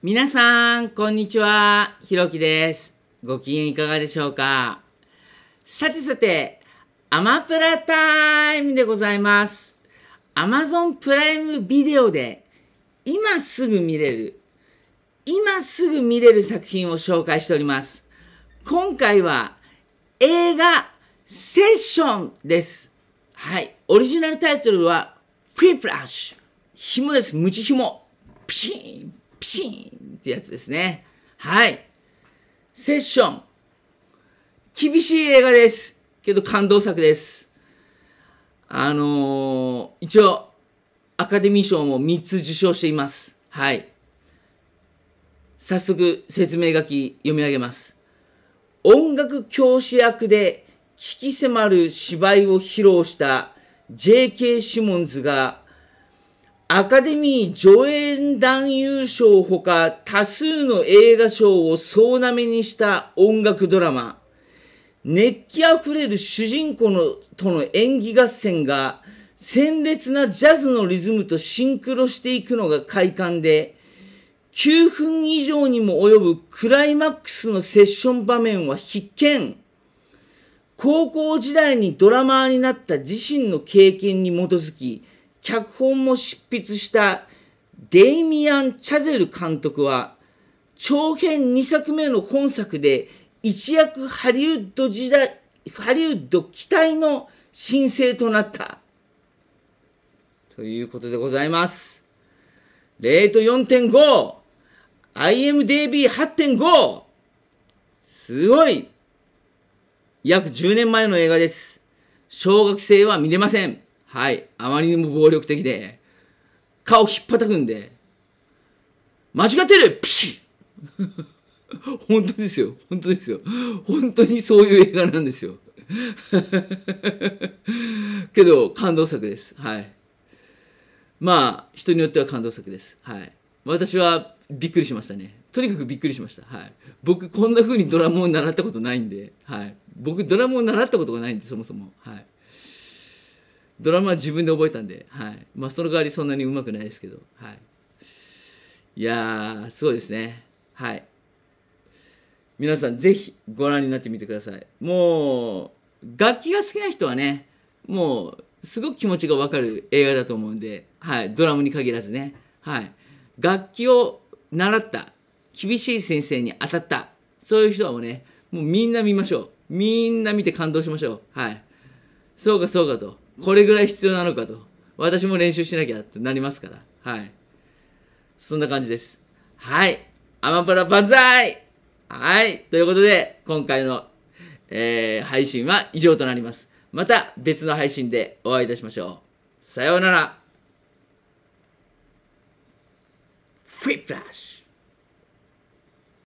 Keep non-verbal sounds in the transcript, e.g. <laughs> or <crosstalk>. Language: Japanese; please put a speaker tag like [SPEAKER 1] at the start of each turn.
[SPEAKER 1] 皆さん、こんにちは。ひろきです。ご機嫌いかがでしょうかさてさて、アマプラタイムでございます。Amazon プライムビデオで今すぐ見れる、今すぐ見れる作品を紹介しております。今回は映画セッションです。はい。オリジナルタイトルはフィープラッシュ。紐です。ムチ紐。ピシーンピシーンってやつですね。はい。セッション。厳しい映画です。けど感動作です。あのー、一応、アカデミー賞も3つ受賞しています。はい。早速、説明書き読み上げます。音楽教師役で、危機迫る芝居を披露した J.K. シモンズがアカデミー上演男優賞ほか多数の映画賞を総なめにした音楽ドラマ、熱気あふれる主人公のとの演技合戦が鮮烈なジャズのリズムとシンクロしていくのが快感で、9分以上にも及ぶクライマックスのセッション場面は必見。高校時代にドラマーになった自身の経験に基づき、脚本も執筆したデイミアン・チャゼル監督は、長編2作目の本作で一躍ハリウッド時代、ハリウッド期待の新星となった。ということでございます。レート4.5、IMDB8.5、すごい約10年前の映画です。小学生は見れません。はい。あまりにも暴力的で、顔ひっぱたくんで、間違ってるピシッ <laughs> 本当ですよ。本当ですよ。本当にそういう映画なんですよ。<laughs> けど、感動作です。はい。まあ、人によっては感動作です。はい。私はびっくりしましたね。とにかくびっくりしました。はい。僕、こんな風にドラムを習ったことないんで、はい。僕、ドラムを習ったことがないんで、そもそも。はい。ドラマは自分で覚えたんで、はい。まあ、その代わりそんなにうまくないですけど、はい。いやー、すごいですね。はい。皆さん、ぜひご覧になってみてください。もう、楽器が好きな人はね、もう、すごく気持ちがわかる映画だと思うんで、はい。ドラムに限らずね、はい。楽器を習った、厳しい先生に当たった、そういう人はもうね、もうみんな見ましょう。みんな見て感動しましょう。はい。そうかそうかと。これぐらい必要なのかと。私も練習しなきゃってなりますから。はい。そんな感じです。はい。アマプラ万歳はい。ということで、今回の、えー、配信は以上となります。また別の配信でお会いいたしましょう。さようなら。フリップラッシュ